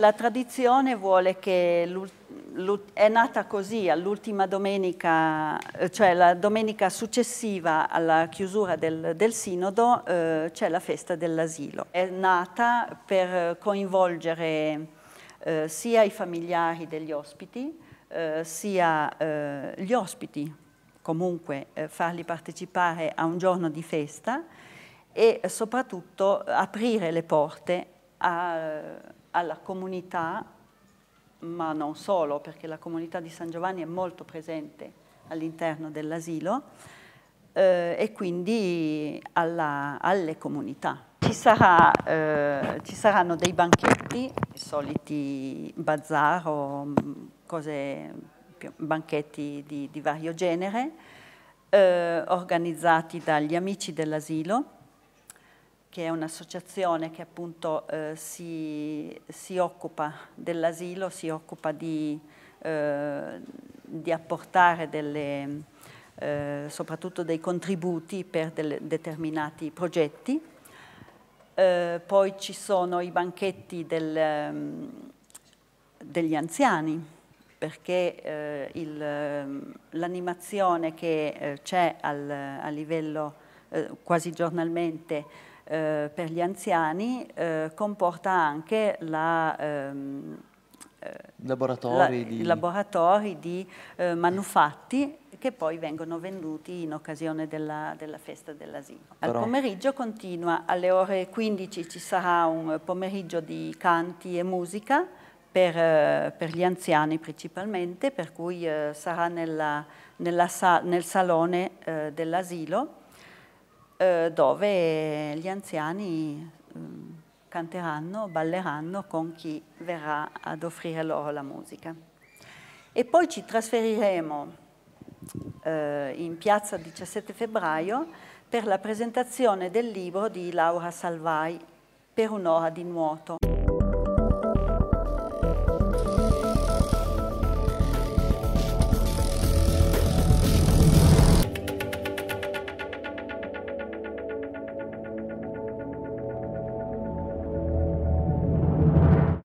La tradizione vuole che è nata così, all'ultima domenica, eh, cioè la domenica successiva alla chiusura del, del sinodo eh, c'è la festa dell'asilo. È nata per coinvolgere eh, sia i familiari degli ospiti, eh, sia eh, gli ospiti, comunque eh, farli partecipare a un giorno di festa e soprattutto aprire le porte a alla comunità, ma non solo, perché la comunità di San Giovanni è molto presente all'interno dell'asilo, eh, e quindi alla, alle comunità. Ci, sarà, eh, ci, saranno dei banchetti, i soliti bazar o mm, cose, banchetti di, di vario genere, eh, organizzati dagli amici dell'asilo, che è un'associazione che appunto eh, si, si, occupa dell'asilo, si occupa di, eh, di apportare delle, eh, soprattutto dei contributi per delle, determinati progetti. Eh, poi ci sono i banchetti del, ehm, degli anziani, perché eh, ehm, l'animazione che eh, c'è a livello quasi giornalmente eh, per gli anziani eh, comporta anche la, ehm, eh, laboratori la, di, laboratori di eh, manufatti che poi vengono venduti in occasione della, della festa dell'asilo. Al pomeriggio continua, alle ore 15 ci sarà un pomeriggio di canti e musica per, per gli anziani principalmente, per cui eh, sarà nella, nella sa, nel salone eh, dell'asilo eh, dove gli anziani mm, canteranno, balleranno con chi verrà ad offrire loro la musica. E poi ci trasferiremo eh, in piazza 17 febbraio per la presentazione del libro di Laura Salvai per un'ora di nuoto.